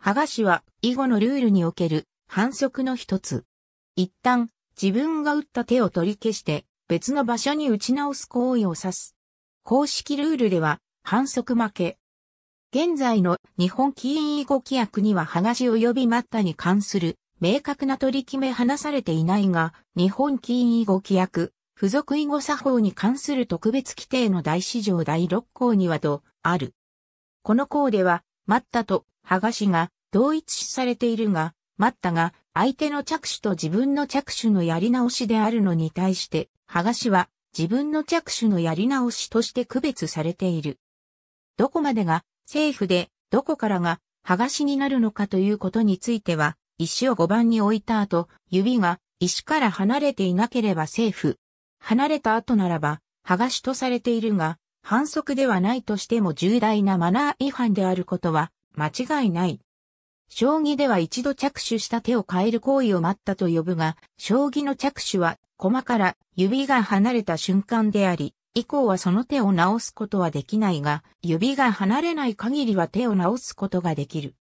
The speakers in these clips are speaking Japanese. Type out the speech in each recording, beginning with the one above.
剥がしは以後のルールにおける反則の一つ。一旦自分が打った手を取り消して別の場所に打ち直す行為を指す。公式ルールでは反則負け。現在の日本キー囲碁規約には剥がし及び待ったに関する明確な取り決め話されていないが、日本キー囲碁規約、付属囲碁作法に関する特別規定の第4条第六項にはと、ある。この項では、待ったと剥がしが同一視されているが、待ったが相手の着手と自分の着手のやり直しであるのに対して、剥がしは自分の着手のやり直しとして区別されている。どこまでが政府で、どこからが剥がしになるのかということについては、石を5番に置いた後、指が石から離れていなければ政府。離れた後ならば、剥がしとされているが、反則ではないとしても重大なマナー違反であることは間違いない。将棋では一度着手した手を変える行為を待ったと呼ぶが、将棋の着手は、駒から指が離れた瞬間であり、以降はその手を直すことはできないが、指が離れない限りは手を直すことができる。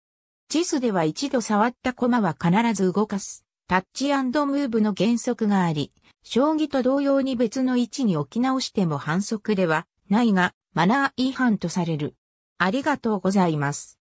チスでは一度触った駒は必ず動かす。タッチムーブの原則があり、将棋と同様に別の位置に置き直しても反則ではないが、マナー違反とされる。ありがとうございます。